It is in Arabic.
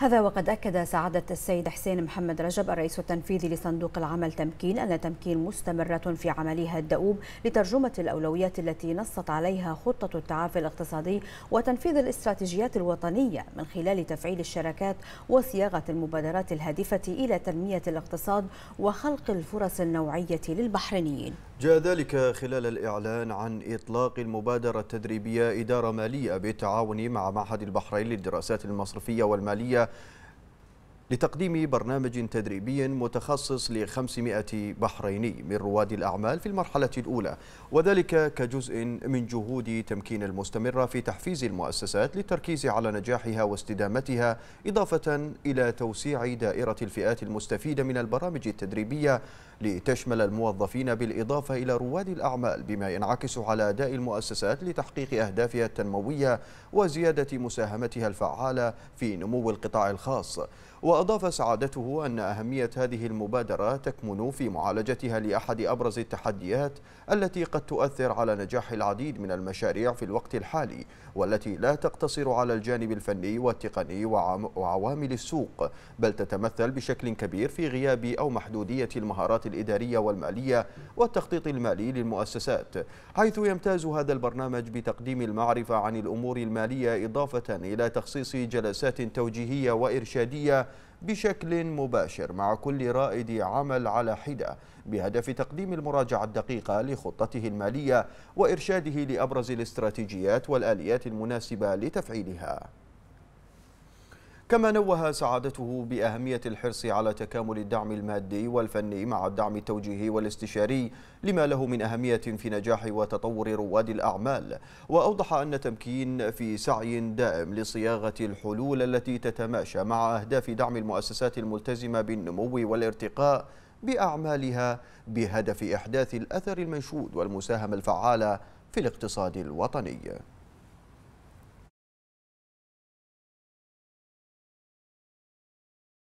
هذا وقد أكد سعادة السيد حسين محمد رجب الرئيس التنفيذي لصندوق العمل تمكين أن تمكين مستمرة في عملها الدؤوب لترجمة الأولويات التي نصت عليها خطة التعافي الاقتصادي وتنفيذ الاستراتيجيات الوطنية من خلال تفعيل الشراكات وصياغة المبادرات الهادفة إلى تنمية الاقتصاد وخلق الفرص النوعية للبحرينيين جاء ذلك خلال الإعلان عن إطلاق المبادرة التدريبية إدارة مالية بالتعاون مع معهد البحرين للدراسات المصرفية والمالية لتقديم برنامج تدريبي متخصص ل 500 بحريني من رواد الأعمال في المرحلة الأولى وذلك كجزء من جهود تمكين المستمرة في تحفيز المؤسسات للتركيز على نجاحها واستدامتها إضافة إلى توسيع دائرة الفئات المستفيدة من البرامج التدريبية لتشمل الموظفين بالإضافة إلى رواد الأعمال بما ينعكس على أداء المؤسسات لتحقيق أهدافها التنموية وزيادة مساهمتها الفعالة في نمو القطاع الخاص وأضاف سعادته أن أهمية هذه المبادرة تكمن في معالجتها لأحد أبرز التحديات التي قد تؤثر على نجاح العديد من المشاريع في الوقت الحالي والتي لا تقتصر على الجانب الفني والتقني وعوامل السوق بل تتمثل بشكل كبير في غياب أو محدودية المهارات الإدارية والمالية والتخطيط المالي للمؤسسات حيث يمتاز هذا البرنامج بتقديم المعرفة عن الأمور المالية إضافة إلى تخصيص جلسات توجيهية وإرشادية بشكل مباشر مع كل رائد عمل على حدة بهدف تقديم المراجعة الدقيقة لخطته المالية وإرشاده لأبرز الاستراتيجيات والآليات المناسبة لتفعيلها كما نوه سعادته بأهمية الحرص على تكامل الدعم المادي والفني مع الدعم التوجيهي والاستشاري لما له من أهمية في نجاح وتطور رواد الأعمال وأوضح أن تمكين في سعي دائم لصياغة الحلول التي تتماشى مع أهداف دعم المؤسسات الملتزمة بالنمو والارتقاء بأعمالها بهدف إحداث الأثر المنشود والمساهمة الفعالة في الاقتصاد الوطني